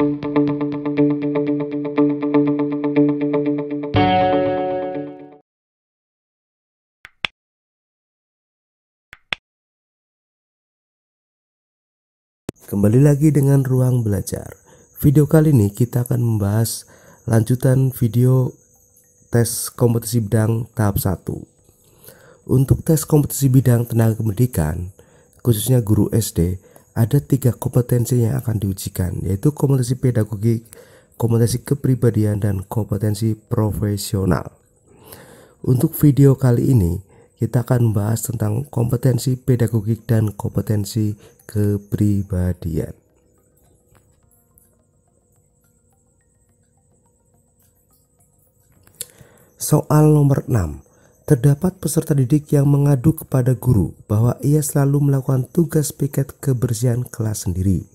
Kembali lagi dengan ruang belajar. Video kali ini kita akan membahas lanjutan video tes kompetisi bidang tahap 1. Untuk tes kompetisi bidang tenaga pendidikan, khususnya guru SD, ada tiga kompetensi yang akan diujikan, yaitu kompetensi pedagogik, kompetensi kepribadian, dan kompetensi profesional. Untuk video kali ini, kita akan membahas tentang kompetensi pedagogik dan kompetensi kepribadian. Soal nomor 6. Terdapat peserta didik yang mengadu kepada guru bahwa ia selalu melakukan tugas piket kebersihan kelas sendiri.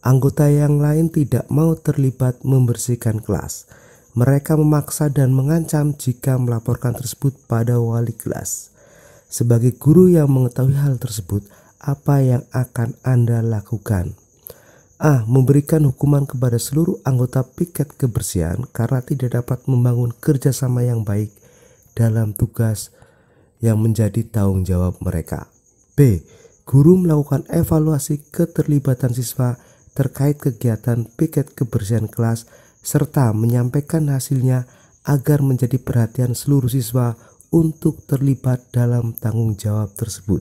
Anggota yang lain tidak mau terlibat membersihkan kelas. Mereka memaksa dan mengancam jika melaporkan tersebut pada wali kelas. Sebagai guru yang mengetahui hal tersebut, apa yang akan Anda lakukan? A. Memberikan hukuman kepada seluruh anggota piket kebersihan karena tidak dapat membangun kerjasama yang baik dalam tugas yang menjadi tanggung jawab mereka. B. Guru melakukan evaluasi keterlibatan siswa terkait kegiatan piket kebersihan kelas serta menyampaikan hasilnya agar menjadi perhatian seluruh siswa untuk terlibat dalam tanggung jawab tersebut.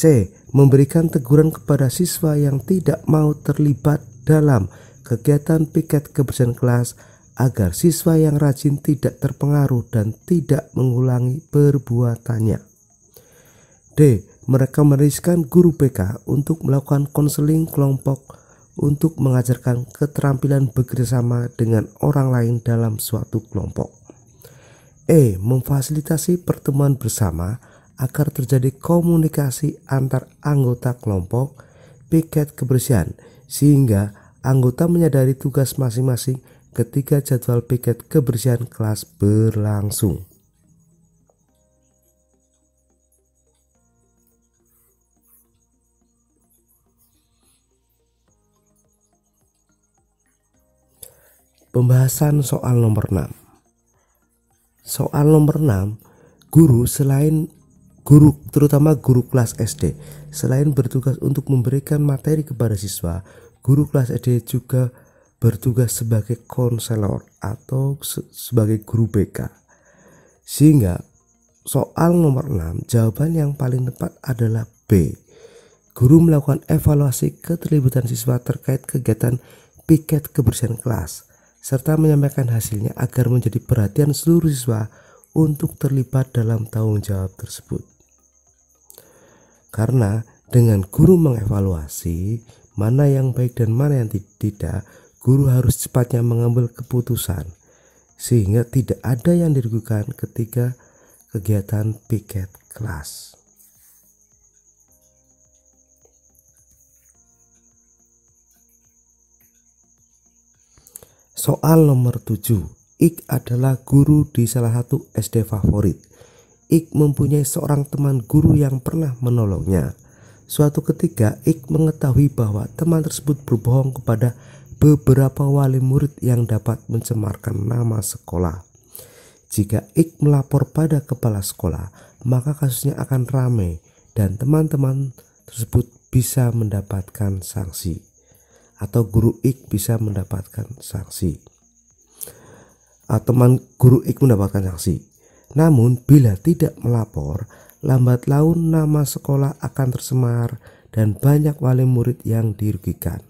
C. Memberikan teguran kepada siswa yang tidak mau terlibat dalam kegiatan piket kebersihan kelas agar siswa yang rajin tidak terpengaruh dan tidak mengulangi perbuatannya. D. Mereka meriskkan guru BK untuk melakukan konseling kelompok untuk mengajarkan keterampilan bekerjasama dengan orang lain dalam suatu kelompok. E. Memfasilitasi pertemuan bersama agar terjadi komunikasi antar anggota kelompok piket kebersihan sehingga anggota menyadari tugas masing-masing ketika jadwal piket kebersihan kelas berlangsung. Pembahasan soal nomor 6 Soal nomor 6, guru selain guru terutama guru kelas SD selain bertugas untuk memberikan materi kepada siswa, guru kelas SD juga bertugas sebagai konselor atau sebagai guru BK. Sehingga soal nomor 6 jawaban yang paling tepat adalah B. Guru melakukan evaluasi keterlibatan siswa terkait kegiatan piket kebersihan kelas serta menyampaikan hasilnya agar menjadi perhatian seluruh siswa untuk terlibat dalam tanggung jawab tersebut. Karena dengan guru mengevaluasi mana yang baik dan mana yang tidak, guru harus cepatnya mengambil keputusan sehingga tidak ada yang dirugikan ketika kegiatan piket kelas. Soal nomor 7. Ik adalah guru di salah satu SD favorit. Ik mempunyai seorang teman guru yang pernah menolongnya. Suatu ketika Ik mengetahui bahwa teman tersebut berbohong kepada beberapa wali murid yang dapat mencemarkan nama sekolah. Jika Ik melapor pada kepala sekolah, maka kasusnya akan ramai dan teman-teman tersebut bisa mendapatkan sanksi atau guru Ik bisa mendapatkan sanksi. Atau teman guru Ik mendapatkan sanksi. Namun bila tidak melapor, lambat laun nama sekolah akan tersemar dan banyak wali murid yang dirugikan.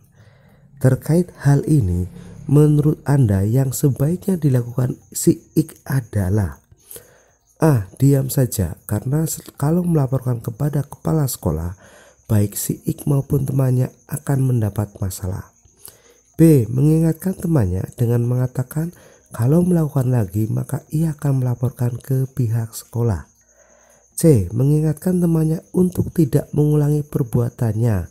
Terkait hal ini, menurut Anda yang sebaiknya dilakukan si Ik adalah A. Diam saja karena kalau melaporkan kepada kepala sekolah, baik si Ik maupun temannya akan mendapat masalah. B. Mengingatkan temannya dengan mengatakan kalau melakukan lagi maka ia akan melaporkan ke pihak sekolah. C. Mengingatkan temannya untuk tidak mengulangi perbuatannya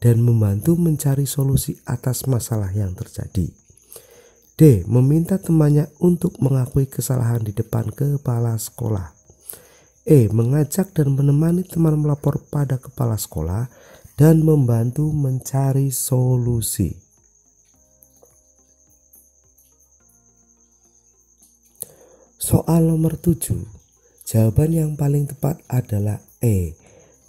dan membantu mencari solusi atas masalah yang terjadi. D. Meminta temannya untuk mengakui kesalahan di depan kepala sekolah. E. Mengajak dan menemani teman melapor pada kepala sekolah dan membantu mencari solusi. Soal nomor 7. Jawaban yang paling tepat adalah E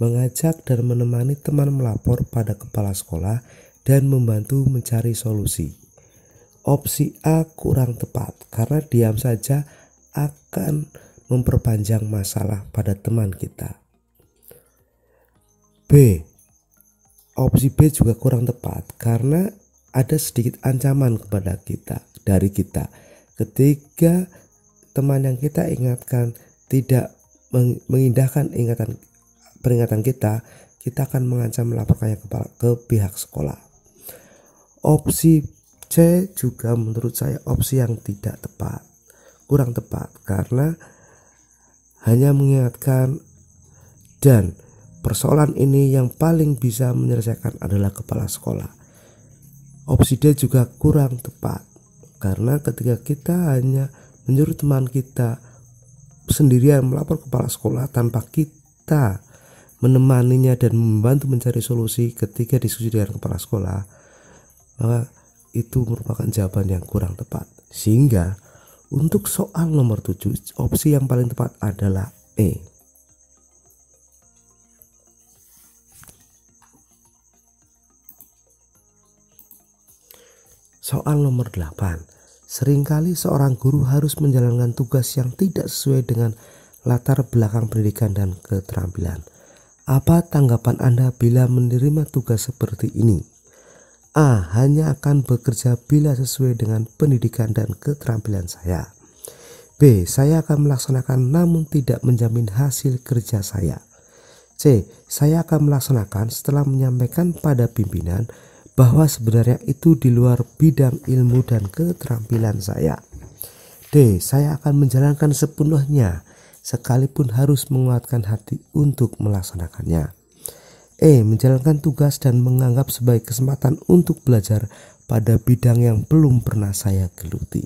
mengajak dan menemani teman melapor pada kepala sekolah dan membantu mencari solusi. Opsi A kurang tepat karena diam saja akan memperpanjang masalah pada teman kita. B. Opsi B juga kurang tepat karena ada sedikit ancaman kepada kita dari kita ketika teman yang kita ingatkan tidak mengindahkan ingatan peringatan kita, kita akan mengancam melaporkannya ke, ke pihak sekolah. Opsi C juga menurut saya opsi yang tidak tepat, kurang tepat karena hanya mengingatkan dan persoalan ini yang paling bisa menyelesaikan adalah kepala sekolah. Opsi D juga kurang tepat karena ketika kita hanya menyuruh teman kita sendirian melapor kepala sekolah tanpa kita menemaninya dan membantu mencari solusi ketika diskusi dengan kepala sekolah, maka itu merupakan jawaban yang kurang tepat. Sehingga untuk soal nomor 7, opsi yang paling tepat adalah E. Soal nomor 8. Seringkali seorang guru harus menjalankan tugas yang tidak sesuai dengan latar belakang pendidikan dan keterampilan. Apa tanggapan Anda bila menerima tugas seperti ini? A. Hanya akan bekerja bila sesuai dengan pendidikan dan keterampilan saya. B. Saya akan melaksanakan namun tidak menjamin hasil kerja saya. C. Saya akan melaksanakan setelah menyampaikan pada pimpinan bahwa sebenarnya itu di luar bidang ilmu dan keterampilan saya. D. Saya akan menjalankan sepenuhnya sekalipun harus menguatkan hati untuk melaksanakannya. E. Menjalankan tugas dan menganggap sebagai kesempatan untuk belajar pada bidang yang belum pernah saya geluti.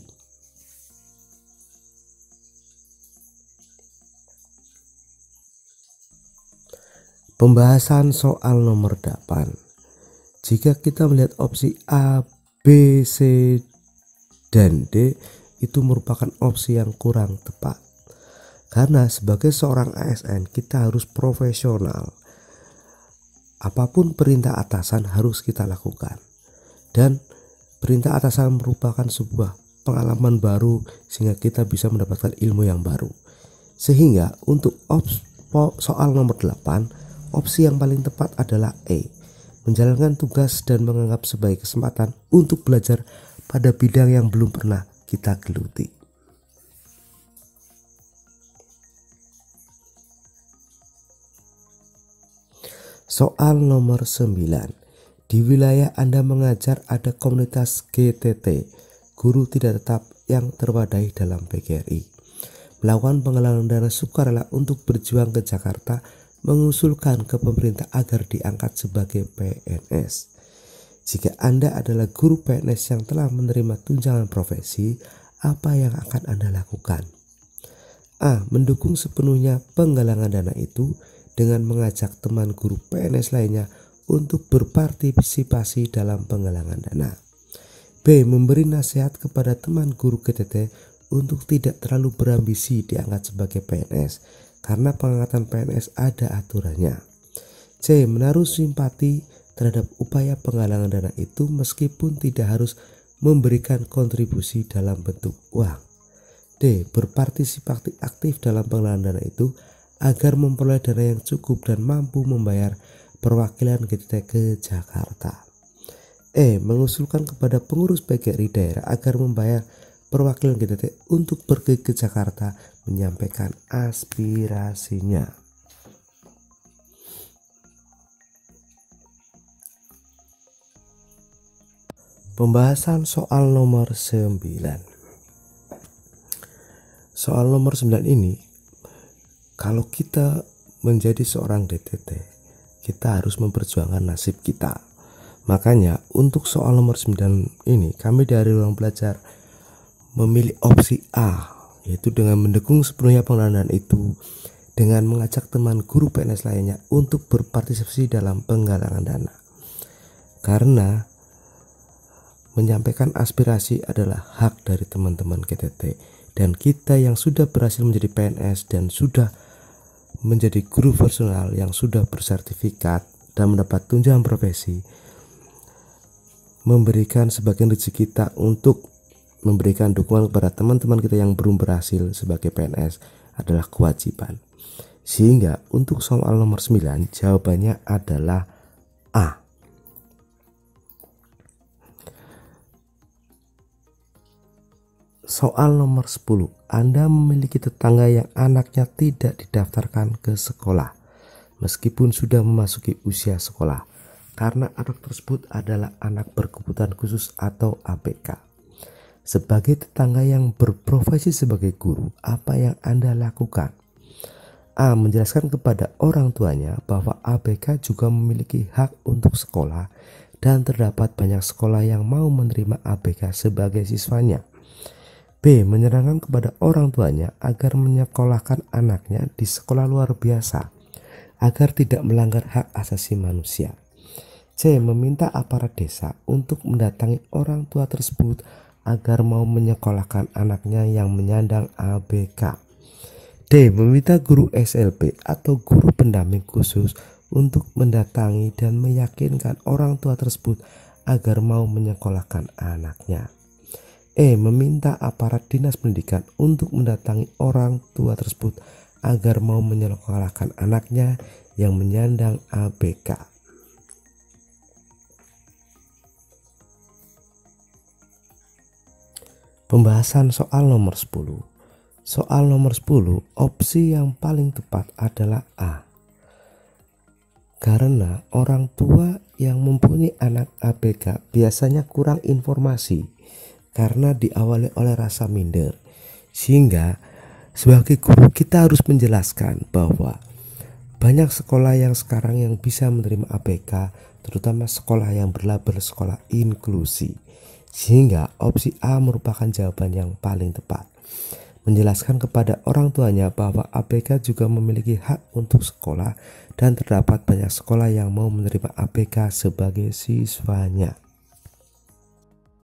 Pembahasan soal nomor 8 Jika kita melihat opsi A, B, C, dan D itu merupakan opsi yang kurang tepat karena sebagai seorang ASN kita harus profesional. Apapun perintah atasan harus kita lakukan. Dan perintah atasan merupakan sebuah pengalaman baru sehingga kita bisa mendapatkan ilmu yang baru. Sehingga untuk soal nomor 8, opsi yang paling tepat adalah E. Menjalankan tugas dan menganggap sebagai kesempatan untuk belajar pada bidang yang belum pernah kita geluti. Soal nomor 9. Di wilayah Anda mengajar ada komunitas GTT, guru tidak tetap yang terwadai dalam PGRI. Melakukan penggalangan dana sukarela untuk berjuang ke Jakarta mengusulkan ke pemerintah agar diangkat sebagai PNS. Jika Anda adalah guru PNS yang telah menerima tunjangan profesi, apa yang akan Anda lakukan? A. Mendukung sepenuhnya penggalangan dana itu dengan mengajak teman guru PNS lainnya untuk berpartisipasi dalam penggalangan dana. B. Memberi nasihat kepada teman guru KTT untuk tidak terlalu berambisi diangkat sebagai PNS karena pengangkatan PNS ada aturannya. C. Menaruh simpati terhadap upaya penggalangan dana itu meskipun tidak harus memberikan kontribusi dalam bentuk uang. D. Berpartisipasi aktif dalam penggalangan dana itu agar memperoleh dana yang cukup dan mampu membayar perwakilan GTT ke Jakarta. E. Mengusulkan kepada pengurus PGRI daerah agar membayar perwakilan GTT untuk pergi ke Jakarta menyampaikan aspirasinya. Pembahasan soal nomor 9 Soal nomor 9 ini kalau kita menjadi seorang DTT, kita harus memperjuangkan nasib kita. Makanya untuk soal nomor 9 ini kami dari ruang belajar memilih opsi A yaitu dengan mendukung sepenuhnya pengelolaan itu dengan mengajak teman guru PNS lainnya untuk berpartisipasi dalam penggalangan dana. Karena menyampaikan aspirasi adalah hak dari teman-teman KTT dan kita yang sudah berhasil menjadi PNS dan sudah menjadi guru personal yang sudah bersertifikat dan mendapat tunjangan profesi memberikan sebagian rezeki kita untuk memberikan dukungan kepada teman-teman kita yang belum berhasil sebagai PNS adalah kewajiban. Sehingga untuk soal nomor 9 jawabannya adalah Soal nomor 10. Anda memiliki tetangga yang anaknya tidak didaftarkan ke sekolah meskipun sudah memasuki usia sekolah karena anak tersebut adalah anak berkebutuhan khusus atau APK. Sebagai tetangga yang berprofesi sebagai guru, apa yang Anda lakukan? A. Menjelaskan kepada orang tuanya bahwa ABK juga memiliki hak untuk sekolah dan terdapat banyak sekolah yang mau menerima ABK sebagai siswanya. B. Menyerangkan kepada orang tuanya agar menyekolahkan anaknya di sekolah luar biasa agar tidak melanggar hak asasi manusia. C. Meminta aparat desa untuk mendatangi orang tua tersebut agar mau menyekolahkan anaknya yang menyandang ABK. D. Meminta guru SLP atau guru pendamping khusus untuk mendatangi dan meyakinkan orang tua tersebut agar mau menyekolahkan anaknya. E. Meminta aparat dinas pendidikan untuk mendatangi orang tua tersebut agar mau menyelokalahkan anaknya yang menyandang ABK. Pembahasan soal nomor 10 Soal nomor 10, opsi yang paling tepat adalah A. Karena orang tua yang mempunyai anak ABK biasanya kurang informasi karena diawali oleh rasa minder. Sehingga sebagai guru kita harus menjelaskan bahwa banyak sekolah yang sekarang yang bisa menerima APK, terutama sekolah yang berlabel sekolah inklusi. Sehingga opsi A merupakan jawaban yang paling tepat. Menjelaskan kepada orang tuanya bahwa APK juga memiliki hak untuk sekolah dan terdapat banyak sekolah yang mau menerima APK sebagai siswanya.